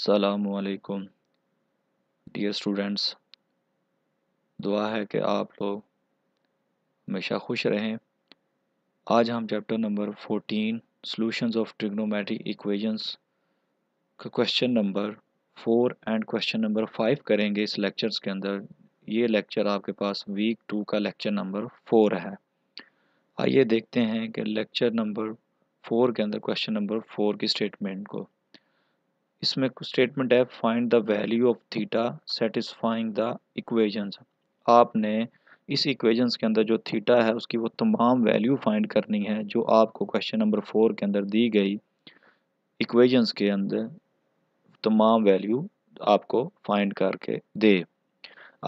सलामकुम dear students दुआ है कि आप लोग हमेशा खुश रहें आज हम chapter number 14 solutions of trigonometric equations का question number four and question number five करेंगे इस लेक्चर्स के अंदर ये लेक्चर आपके पास वीक टू का लेक्चर नंबर फोर है आइए देखते हैं कि लेक्चर नंबर फोर के अंदर क्वेश्चन नंबर फोर की स्टेटमेंट को इसमें स्टेटमेंट है find the value of theta satisfying the equations आपने इस इक्वेजन्स के अंदर जो थीटा है उसकी वो तमाम वैल्यू फाइंड करनी है जो आपको क्वेश्चन नंबर फोर के अंदर दी गई इक्वेजन्स के अंदर तमाम वैल्यू आपको फाइंड करके दे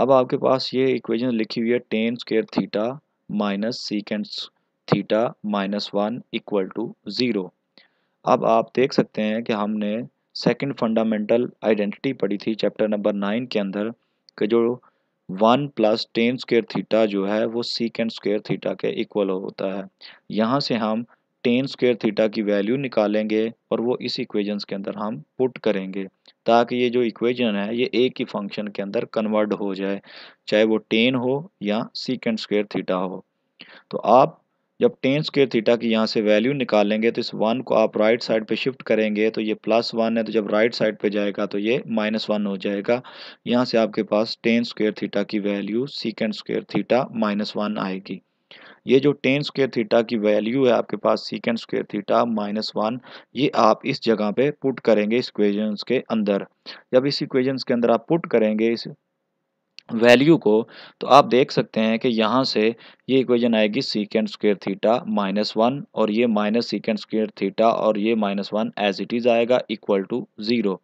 अब आपके पास ये इक्वेजन लिखी हुई है tan square theta minus secants theta minus one equal to zero अब आप देख सकते हैं कि हमने सेकंड फंडामेंटल आइडेंटिटी पढ़ी थी चैप्टर नंबर नाइन के अंदर कि जो one plus tan square theta जो है वो सीकेंड स्क्वेयर थीटा के इक्वल होता है यहाँ से हम टेन स्क्वेयर थीटा की वैल्यू निकालेंगे और वो इस इक्वेजन्स के अंदर हम पुट करेंगे ताकि ये जो इक्वेजन है ये एक ही फंक्शन के अंदर कन्वर्ट हो जाए चाहे वो टेन हो या सीकेंड स्क्वेयर थीटा हो तो आप जब टेन स्केयर थीटा की यहाँ से वैल्यू निकालेंगे तो इस वन को आप राइट साइड पे शिफ्ट करेंगे तो ये प्लस वन है तो जब राइट साइड पे जाएगा तो ये माइनस वन हो जाएगा यहाँ से आपके पास टेन स्केयर थीटा की value secant square theta minus one आएगी ये जो टेन स्केयर थीटा की वैल्यू है आपके पास secant square theta minus one ये आप इस जगह पे पुट करेंगे इस इक्वेशंस के अंदर जब इस इक्वेजन्स के अंदर आप पुट करेंगे इस वैल्यू को तो आप देख सकते हैं कि यहाँ से ये इक्वेशन आएगी secant square theta minus one और ये माइनस सीकेंड स्क्वेयर थीटा और ये minus one as it is आएगा इक्वल टू ज़ीरो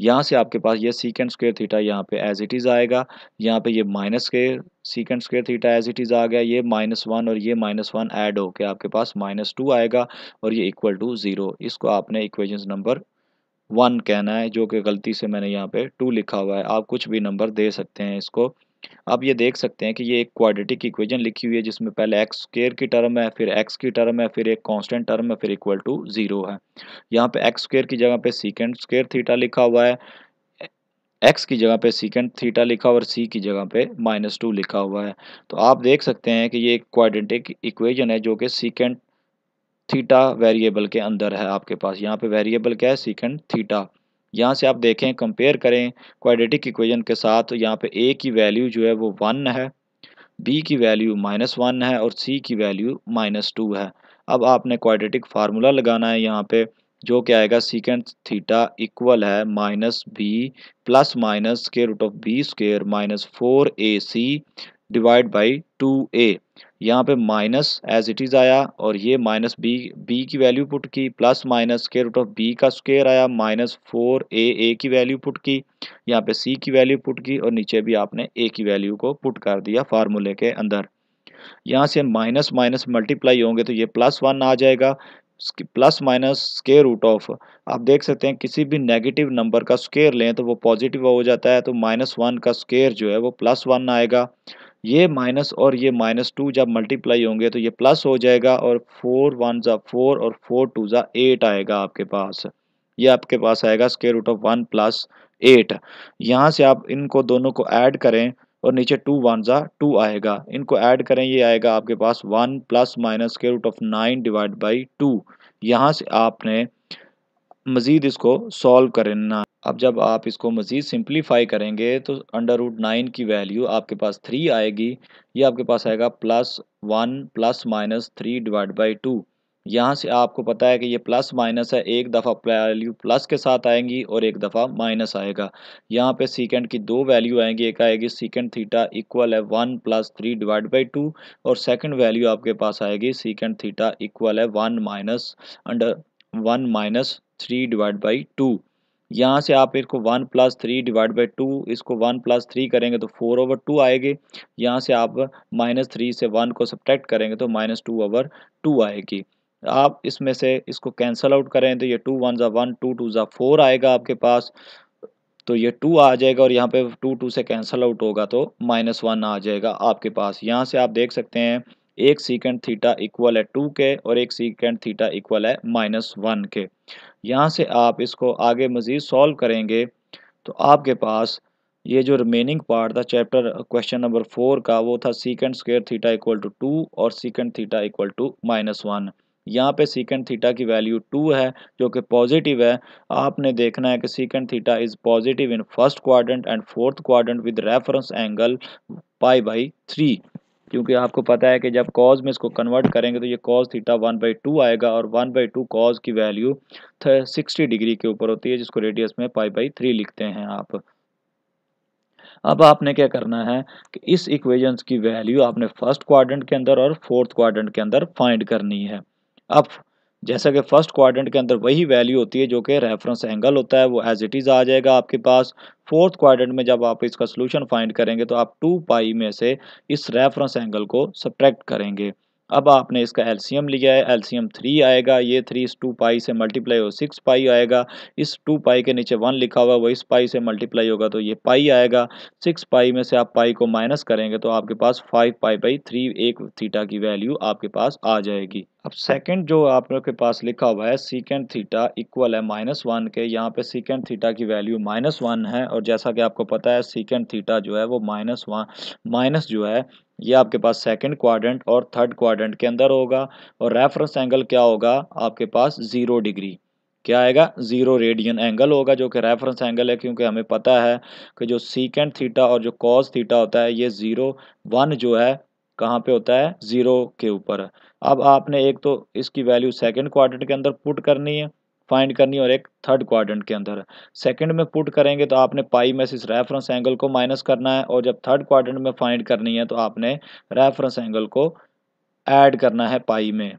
यहाँ से आपके पास ये सीकेंड स्क्वेयर थीटा यहाँ पे एज इट इज़ आएगा यहाँ पे ये माइनस के secant square theta as it is आ गया ये माइनस वन और ये माइनस वन ऐड होके आपके पास माइनस टू आएगा और ये इक्वल टू ज़ीरो इसको आपने इक्वेशन नंबर वन कहना है जो कि गलती से मैंने यहाँ पे टू लिखा हुआ है आप कुछ भी नंबर दे सकते हैं इसको आप ये देख सकते हैं कि ये एक क्वाड्रेटिक इक्वेशन लिखी हुई है जिसमें पहले एक्स स्केयर की टर्म है फिर एक्स की टर्म है फिर एक कांस्टेंट टर्म है फिर इक्वल टू ज़ीरो है यहाँ पे एक्स स्केयर की जगह पे सीकेंड स्केयर थीटा लिखा हुआ है एक्स की जगह पे सीकेंड थीटा लिखा हुआ और सी की जगह पे माइनस टू लिखा हुआ है तो आप देख सकते हैं कि ये एक क्वाड्रेटिक इक्वेशन है जो कि सीकेंड थीटा वेरिएबल के अंदर है आपके पास यहाँ पे वेरिएबल क्या है सीकेंड थीटा यहाँ से आप देखें कंपेयर करें क्वाड्रेटिक इक्वेशन के साथ तो यहाँ पे ए की वैल्यू जो है वो वन है बी की वैल्यू माइनस वन है और सी की वैल्यू माइनस टू है अब आपने क्वाड्रेटिक फार्मूला लगाना है यहाँ पे जो क्या आएगा सीकेंड थीटा इक्वल है माइनस बी प्लस माइनस के root of B square minus four A C divide by two A यहाँ पे माइनस एज इट इज़ आया और ये माइनस बी बी की वैल्यू पुट की प्लस माइनस के रूट ऑफ बी का स्क्वेयर आया माइनस फोर ए ए की वैल्यू पुट की यहाँ पे सी की वैल्यू पुट की और नीचे भी आपने ए की वैल्यू को पुट कर दिया फार्मूले के अंदर यहाँ से माइनस माइनस मल्टीप्लाई होंगे तो ये प्लस वन आ जाएगा plus minus square root of आप देख सकते हैं किसी भी नेगेटिव नंबर का स्केयर लें तो वो पॉजिटिव हो जाता है तो माइनस वन का स्केयर जो है वो प्लस वन आएगा ये माइनस और ये माइनस टू जब मल्टीप्लाई होंगे तो ये प्लस हो जाएगा और फोर वन ज़ा फोर और फोर टू ज़ा एट आएगा आपके पास ये आपके पास आएगा square root of one plus eight यहाँ से आप इनको दोनों को ऐड करें और नीचे टू वन ज़ा टू आएगा इनको ऐड करें ये आएगा आपके पास one plus minus square root of nine divide by two यहाँ से आपने मज़ीद इसको सॉल्व करना अब जब आप इसको मज़ीद सिंप्लीफाई करेंगे तो अंडर रूट नाइन की वैल्यू आपके पास थ्री आएगी ये आपके पास आएगा plus one plus minus three divide by two यहाँ से आपको पता है कि ये प्लस माइनस है एक दफ़ा वैल्यू प्लस के साथ आएंगी और एक दफ़ा माइनस आएगा यहाँ पे सीकेंड की दो वैल्यू आएंगी एक आएगी सीकेंड थीटा इक्वल है one plus three divide by two और सेकंड वैल्यू आपके पास आएगी सीकेंड थीटा इक्वल है one minus under one minus three divide by two यहाँ से आप इसको one plus three divide by two इसको वन प्लस थ्री करेंगे तो फोर ओवर टू आएगी यहाँ से आप माइनस थ्री से वन को सब्ट्रैक्ट करेंगे तो माइनस टू ओवर टू आएगी आप इसमें से इसको कैंसिल आउट करें तो ये टू वन ज़ा वन टू टू ज़ा फोर आएगा आपके पास तो ये टू आ जाएगा और यहाँ पे टू टू से कैंसिल आउट होगा तो माइनस वन आ जाएगा आपके पास यहाँ से आप देख सकते हैं एक सीकेंड थीटा इक्वल है टू के और एक सीकेंड थीटा इक्वल है माइनस वन के यहाँ से आप इसको आगे मज़ीद सॉल्व करेंगे तो आपके पास ये जो रिमेनिंग पार्ट था चैप्टर क्वेश्चन नंबर फोर का वो था secant square theta equal to two और secant theta equal to minus one यहाँ पे सीकेंड थीटा की वैल्यू टू है जो कि पॉजिटिव है आपने देखना है कि secant theta is positive in first quadrant and fourth quadrant with reference angle pi by three क्योंकि आपको पता है कि जब कॉज में इसको कन्वर्ट करेंगे तो ये cos theta one by two आएगा और वन बाई टू कॉज की वैल्यू सिक्सटी डिग्री के ऊपर होती है जिसको रेडियस में पाई बाई थ्री लिखते हैं आप अब आपने क्या करना है कि इस इक्वेजन की वैल्यू आपने फर्स्ट क्वाड्रेंट के अंदर और फोर्थ क्वाड्रेंट के अंदर फाइंड करनी है अब जैसा कि फर्स्ट क्वाड्रेंट के अंदर वही वैल्यू होती है जो कि रेफरेंस एंगल होता है वो एज इट इज़ आ जाएगा आपके पास फोर्थ क्वाड्रेंट में जब आप इसका सोल्यूशन फाइंड करेंगे तो आप टू पाई में से इस रेफरेंस एंगल को सब्ट्रैक्ट करेंगे अब आपने इसका एल्सीयम लिया है एल्सीयम थ्री आएगा ये थ्री इस टू पाई से मल्टीप्लाई हो सिक्स पाई आएगा इस टू पाई के नीचे वन लिखा हुआ है वो इस पाई से मल्टीप्लाई होगा तो ये पाई आएगा सिक्स पाई में से आप पाई को माइनस करेंगे तो आपके पास फाइव पाई बाई थ्री एक थीटा की वैल्यू आपके पास आ जाएगी अब सेकंड जो आप लोग के पास लिखा हुआ है सीकेंड थीटा इक्वल है माइनस वन के यहाँ पे सीकेंड थीटा की वैल्यू माइनस वन है और जैसा कि आपको पता है सीकेंड थीटा जो है वो माइनस वन माइनस जो है ये आपके पास सेकंड क्वाड्रेंट और थर्ड क्वाड्रेंट के अंदर होगा और रेफरेंस एंगल क्या होगा आपके पास ज़ीरो डिग्री क्या आएगा ज़ीरो रेडियन एंगल होगा जो कि रेफरेंस एंगल है क्योंकि हमें पता है कि जो सीकेंड थीटा और जो कॉज थीटा होता है ये ज़ीरो वन जो है कहाँ पे होता है ज़ीरो के ऊपर अब आपने एक तो इसकी वैल्यू सेकेंड क्वाड्रेंट के अंदर पुट करनी है फाइंड करनी और एक थर्ड क्वाड्रेंट के अंदर सेकंड में पुट करेंगे तो आपने पाई में इस रेफरेंस एंगल को माइनस करना है और जब थर्ड क्वाड्रेंट में फाइंड करनी है तो आपने रेफरेंस एंगल को ऐड करना है पाई में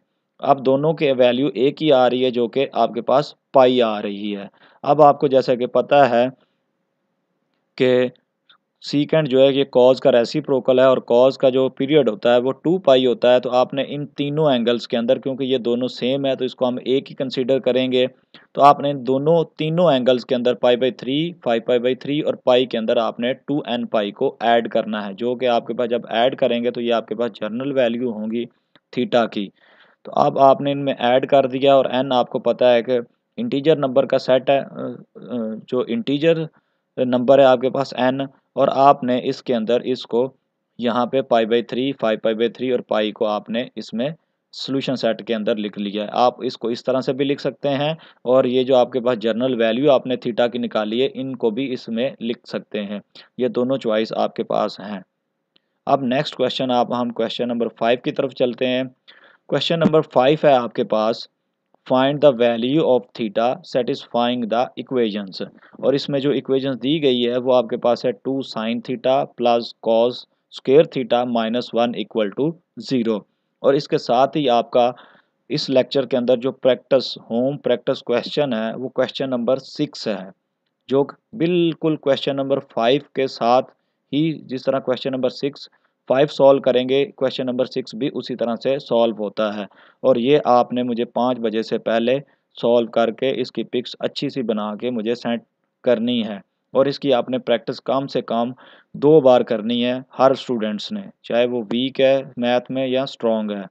अब दोनों के वैल्यू एक ही आ रही है जो कि आपके पास पाई आ रही है अब आपको जैसा कि पता है कि सीकेंड जो है कि कॉज का प्रोकल है और कॉज का जो पीरियड होता है वो टू पाई होता है तो आपने इन तीनों एंगल्स के अंदर क्योंकि ये दोनों सेम है तो इसको हम एक ही कंसिडर करेंगे तो आपने दोनों तीनों एंगल्स के अंदर pi by three five pi by three और पाई के अंदर आपने टू एन पाई को ऐड करना है जो कि आपके पास जब ऐड करेंगे तो ये आपके पास जर्नल वैल्यू होंगी थीटा की तो अब आपने इनमें ऐड कर दिया और एन आपको पता है कि इंटीजर नंबर का सेट है जो इंटीजर नंबर है आपके पास एन और आपने इसके अंदर इसको यहाँ पे pi by three five pi by three और पाई को आपने इसमें सोल्यूशन सेट के अंदर लिख लिया है आप इसको इस तरह से भी लिख सकते हैं और ये जो आपके पास जर्नल वैल्यू आपने थीटा की निकाली है इनको भी इसमें लिख सकते हैं ये दोनों च्वाइस आपके पास हैं अब नेक्स्ट क्वेश्चन आप हम क्वेश्चन नंबर फाइव की तरफ चलते हैं क्वेश्चन नंबर फाइव है आपके पास find the value of theta satisfying the equations और इसमें जो इक्वेजन्स दी गई है वो आपके पास है two sine theta plus cos square theta minus one equal to zero और इसके साथ ही आपका इस लेक्चर के अंदर जो प्रैक्टिस होम प्रैक्टिस क्वेश्चन है वो क्वेश्चन नंबर सिक्स है जो बिल्कुल क्वेश्चन नंबर फाइव के साथ ही जिस तरह question number six five solve करेंगे क्वेश्चन नंबर सिक्स भी उसी तरह से सॉल्व होता है और ये आपने मुझे पाँच बजे से पहले सॉल्व करके इसकी पिक्स अच्छी सी बना के मुझे सेंड करनी है और इसकी आपने प्रैक्टिस कम से कम दो बार करनी है हर स्टूडेंट्स ने चाहे वो वीक है मैथ में या स्ट्रॉन्ग है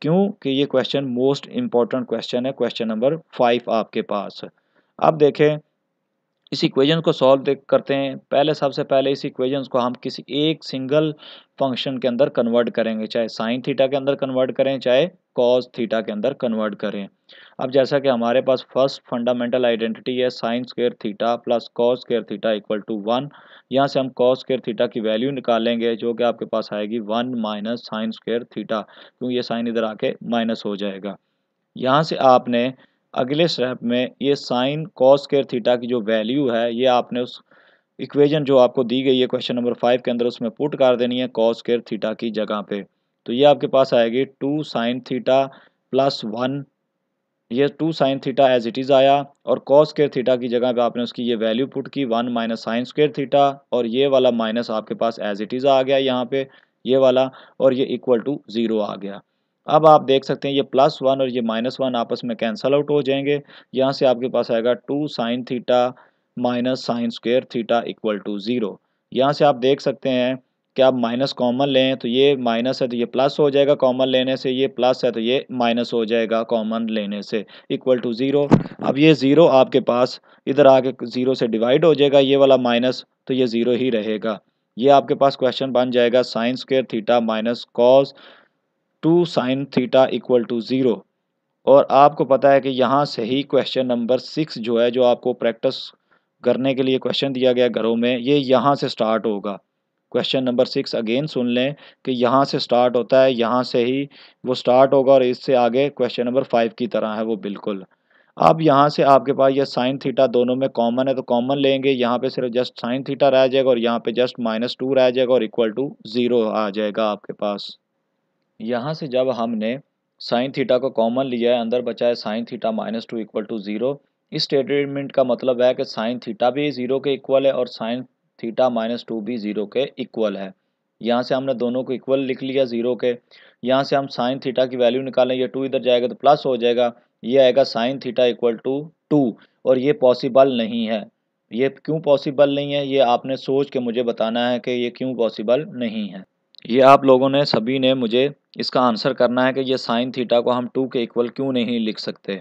क्योंकि ये क्वेश्चन मोस्ट इम्पॉर्टेंट क्वेश्चन है क्वेश्चन नंबर फाइव आपके पास अब देखें इस इक्वेजन को सॉल्व करते हैं पहले सबसे पहले इस इक्वेजन को हम किसी एक सिंगल फंक्शन के अंदर कन्वर्ट करेंगे चाहे साइन थीटा के अंदर कन्वर्ट करें चाहे कॉज थीटा के अंदर कन्वर्ट करें अब जैसा कि हमारे पास फर्स्ट फंडामेंटल आइडेंटिटी है sine square theta plus cos square theta equal to one यहाँ से हम कॉज स्केयर थीटा की वैल्यू निकालेंगे जो कि आपके पास आएगी one minus sine square theta क्योंकि ये साइन इधर आके माइनस हो जाएगा यहाँ से आपने अगले स्टेप में ये साइन कॉस केयर थीटा की जो वैल्यू है ये आपने उस इक्वेशन जो आपको दी गई है क्वेश्चन नंबर फाइव के अंदर उसमें पुट कर देनी है कॉस केयर थीटा की जगह पे तो ये आपके पास आएगी two sine theta plus one ये two sine theta as it is आया और कॉस केयर थीटा की जगह पे आपने उसकी ये वैल्यू पुट की one minus sine square theta और ये वाला माइनस आपके पास एज इट इज़ आ गया यहाँ पे ये वाला और ये इक्वल टू ज़ीरो आ गया अब आप देख सकते हैं ये प्लस वन और ये माइनस वन आपस में कैंसल आउट हो जाएंगे यहाँ से आपके पास आएगा two sine theta minus sine square theta equal to zero यहाँ से आप देख सकते हैं कि आप माइनस कॉमन लें तो ये माइनस है तो ये प्लस हो जाएगा कॉमन लेने से ये प्लस है तो ये माइनस हो जाएगा कॉमन लेने से इक्वल टू ज़ीरो अब ये ज़ीरो आपके पास इधर आके ज़ीरो से डिवाइड हो जाएगा ये वाला माइनस तो ये ज़ीरो ही रहेगा ये आपके पास क्वेश्चन बन जाएगा sines square theta minus cos two sine theta equal to zero और आपको पता है कि यहाँ से ही क्वेश्चन नंबर सिक्स जो है जो आपको प्रैक्टिस करने के लिए क्वेश्चन दिया गया घरों में ये यहाँ से स्टार्ट होगा क्वेश्चन नंबर सिक्स अगेन सुन लें कि यहाँ से स्टार्ट होता है यहाँ से ही वो स्टार्ट होगा और इससे आगे क्वेश्चन नंबर फाइव की तरह है वो बिल्कुल अब यहाँ से आपके पास ये साइन थीटा दोनों में कॉमन है तो कॉमन लेंगे यहाँ पे सिर्फ जस्ट साइन थीटा रह जाएगा और यहाँ पे जस्ट माइनस टू रह जाएगा और इक्वल टू ज़ीरो आ जाएगा आपके पास यहाँ से जब हमने साइन थीटा को कॉमन लिया है अंदर बचा है sine theta minus two equal to zero इस स्टेटमेंट का मतलब है कि साइन थीटा भी ज़ीरो के इक्वल है और साइन थीटा माइनस टू भी ज़ीरो के इक्वल है यहाँ से हमने दोनों को इक्वल लिख लिया ज़ीरो के यहाँ से हम साइन थीटा की वैल्यू निकालें यह टू इधर जाएगा तो प्लस हो जाएगा ये आएगा sine theta equal to two और ये पॉसिबल नहीं है ये क्यों पॉसिबल नहीं है ये आपने सोच के मुझे बताना है कि ये क्यों पॉसिबल नहीं है ये आप लोगों ने सभी ने मुझे इसका आंसर करना है कि ये साइन थीटा को हम टू के इक्वल क्यों नहीं लिख सकते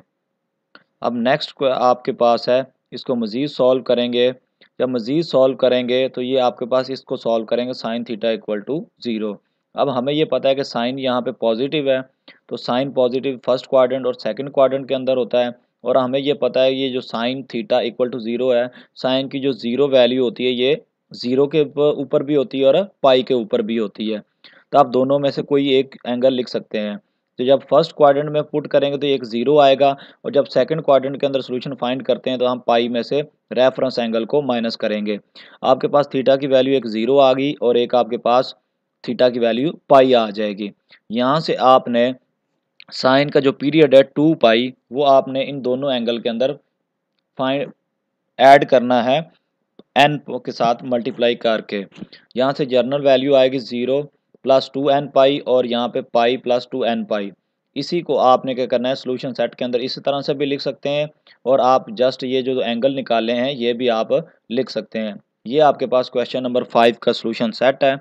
अब नेक्स्ट आपके पास है इसको मज़ीद सॉल्व करेंगे जब मज़ीद सॉल्व करेंगे तो ये आपके पास इसको सॉल्व करेंगे sine theta equal to zero अब हमें ये पता है कि साइन यहाँ पे पॉजिटिव है तो साइन पॉजिटिव फर्स्ट क्वाड्रेंट और सेकंड क्वाड्रेंट के अंदर होता है और हमें ये पता है ये जो sine theta equal to zero है साइन की जो ज़ीरो वैल्यू होती है ये ज़ीरो के ऊपर भी होती है और पाई के ऊपर भी होती है तो आप दोनों में से कोई एक एंगल लिख सकते हैं तो जब फर्स्ट क्वाड्रेंट में पुट करेंगे तो एक ज़ीरो आएगा और जब सेकंड क्वाड्रेंट के अंदर सोल्यूशन फाइंड करते हैं तो हम पाई में से रेफरेंस एंगल को माइनस करेंगे आपके पास थीटा की वैल्यू एक ज़ीरो आ गई और एक आपके पास थीटा की वैल्यू पाई आ जाएगी यहाँ से आपने साइन का जो पीरियड है टू पाई वो आपने इन दोनों एंगल के अंदर फाइंड एड करना है एन के साथ मल्टीप्लाई करके यहाँ से जर्नल वैल्यू आएगी zero plus two N pi और यहाँ पे pi plus two N pi इसी को आपने क्या करना है सोल्यूशन सेट के अंदर इसी तरह से भी लिख सकते हैं और आप जस्ट ये जो एंगल निकाले हैं ये भी आप लिख सकते हैं ये आपके पास क्वेश्चन नंबर फाइव का सोलूशन सेट है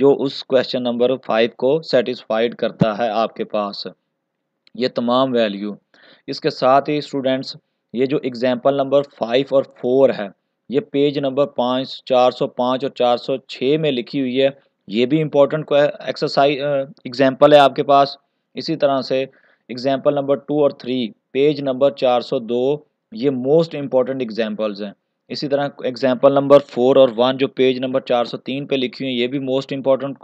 जो उस क्वेश्चन नंबर फाइव को सेटिस्फाइड करता है आपके पास ये तमाम वैल्यू इसके साथ ही स्टूडेंट्स ये जो एग्जाम्पल नंबर फाइव और फोर है ये पेज नंबर पाँच चार सौ पाँच और चार सौ छः में लिखी हुई है ये भी इम्पोर्टेंट एक्सरसाइज एग्जाम्पल है आपके पास इसी तरह से एग्जाम्पल नंबर टू और थ्री पेज नंबर चार सौ दो ये मोस्ट इम्पॉर्टेंट एग्जाम्पल्स हैं इसी तरह एग्जाम्पल नंबर फोर और वन जो पेज नंबर चार सौ तीन पर लिखी हुई है ये भी मोस्ट इम्पॉर्टेंट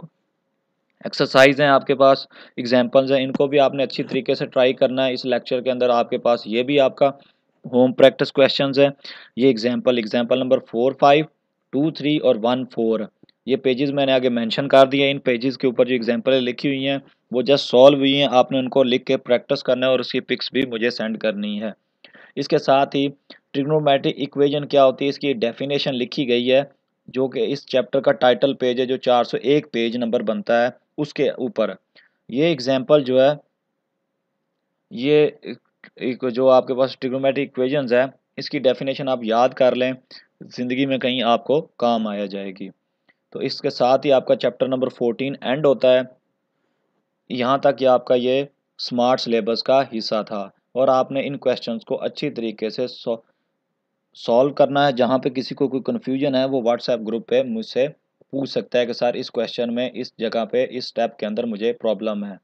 एक्सरसाइज हैं आपके पास एग्जाम्पल्स हैं इनको भी आपने अच्छी तरीके से ट्राई करना है इस लेक्चर के अंदर आपके पास ये भी आपका होम प्रैक्टिस क्वेश्चन हैं ये example example number four five two three और वन फोर ये पेजेस मैंने आगे मेंशन कर दिए इन पेजेस के ऊपर जो एग्जाम्पलें लिखी हुई हैं वो जस्ट सॉल्व हुई हैं आपने उनको लिख के प्रैक्टिस करना है और उसकी पिक्स भी मुझे सेंड करनी है इसके साथ ही ट्रिग्नोमेट्रिक इक्वेजन क्या होती है इसकी डेफिनेशन लिखी गई है जो कि इस चैप्टर का टाइटल पेज है जो 401 पेज नंबर बनता है उसके ऊपर ये एग्जाम्पल जो है ये एक जो आपके पास ट्रिग्नोमेट्रिक इक्वेशंस है इसकी डेफिनेशन आप याद कर लें ज़िंदगी में कहीं आपको काम आया जाएगी तो इसके साथ ही आपका चैप्टर नंबर फोर्टीन एंड होता है यहाँ तक ये आपका ये स्मार्ट सिलेबस का हिस्सा था और आपने इन क्वेश्चंस को अच्छी तरीके से सॉल्व करना है जहाँ पे किसी को कोई कन्फ्यूजन है वो व्हाट्सएप ग्रुप पे मुझसे पूछ सकता है कि सर इस क्वेश्चन में इस जगह पे इस स्टेप के अंदर मुझे प्रॉब्लम है